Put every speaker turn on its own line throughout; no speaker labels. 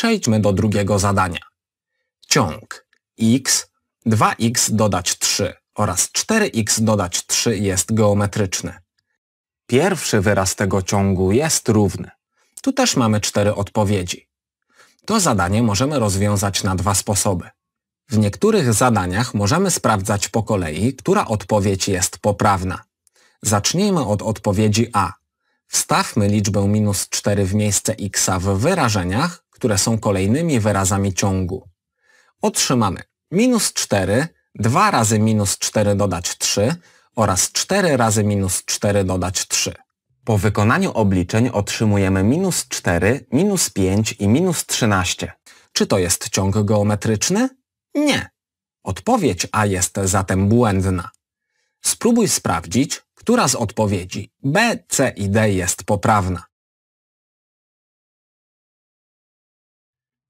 Przejdźmy do drugiego zadania. Ciąg x, 2x dodać 3 oraz 4x dodać 3 jest geometryczny. Pierwszy wyraz tego ciągu jest równy. Tu też mamy cztery odpowiedzi. To zadanie możemy rozwiązać na dwa sposoby. W niektórych zadaniach możemy sprawdzać po kolei, która odpowiedź jest poprawna. Zacznijmy od odpowiedzi A. Wstawmy liczbę minus 4 w miejsce x w wyrażeniach które są kolejnymi wyrazami ciągu. Otrzymamy minus 4, 2 razy minus 4 dodać 3 oraz 4 razy minus 4 dodać 3. Po wykonaniu obliczeń otrzymujemy minus 4, minus 5 i minus 13. Czy to jest ciąg geometryczny? Nie. Odpowiedź A jest zatem błędna. Spróbuj sprawdzić, która z odpowiedzi B, C i D jest poprawna.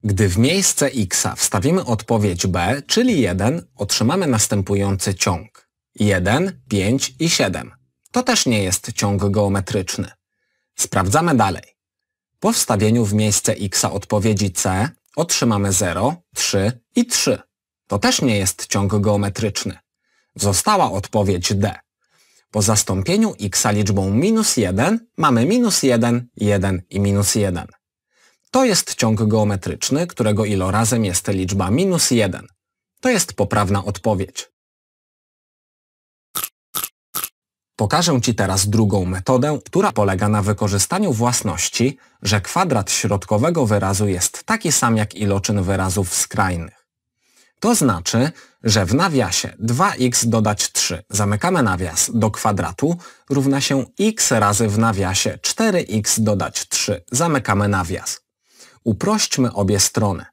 Gdy w miejsce x wstawimy odpowiedź b, czyli 1, otrzymamy następujący ciąg 1, 5 i 7. To też nie jest ciąg geometryczny. Sprawdzamy dalej. Po wstawieniu w miejsce x odpowiedzi c otrzymamy 0, 3 i 3. To też nie jest ciąg geometryczny. Została odpowiedź d. Po zastąpieniu x liczbą minus 1 mamy minus 1, 1 i minus 1. To jest ciąg geometryczny, którego ilorazem jest liczba minus 1. To jest poprawna odpowiedź. Pokażę Ci teraz drugą metodę, która polega na wykorzystaniu własności, że kwadrat środkowego wyrazu jest taki sam jak iloczyn wyrazów skrajnych. To znaczy, że w nawiasie 2x dodać 3, zamykamy nawias do kwadratu, równa się x razy w nawiasie 4x dodać 3, zamykamy nawias. Uprośćmy obie strony.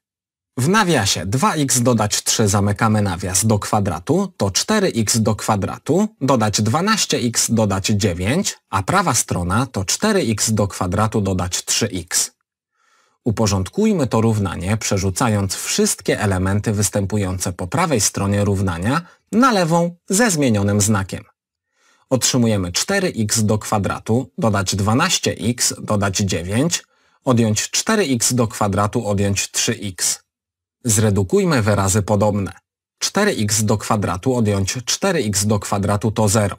W nawiasie 2x dodać 3 zamykamy nawias do kwadratu, to 4x do kwadratu, dodać 12x dodać 9, a prawa strona to 4x do kwadratu dodać 3x. Uporządkujmy to równanie, przerzucając wszystkie elementy występujące po prawej stronie równania na lewą ze zmienionym znakiem. Otrzymujemy 4x do kwadratu, dodać 12x, dodać 9, odjąć 4x do kwadratu, odjąć 3x. Zredukujmy wyrazy podobne. 4x do kwadratu odjąć 4x do kwadratu to 0.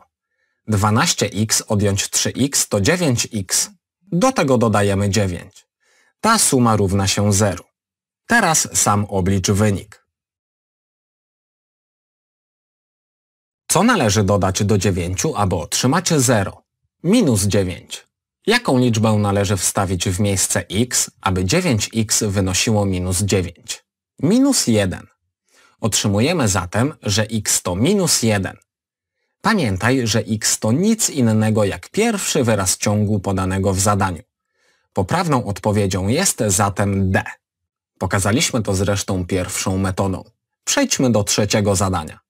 12x odjąć 3x to 9x. Do tego dodajemy 9. Ta suma równa się 0. Teraz sam oblicz wynik. Co należy dodać do 9, aby otrzymać 0? Minus 9. Jaką liczbę należy wstawić w miejsce x, aby 9x wynosiło minus 9? Minus 1. Otrzymujemy zatem, że x to minus 1. Pamiętaj, że x to nic innego jak pierwszy wyraz ciągu podanego w zadaniu. Poprawną odpowiedzią jest zatem D. Pokazaliśmy to zresztą pierwszą metodą. Przejdźmy do trzeciego zadania.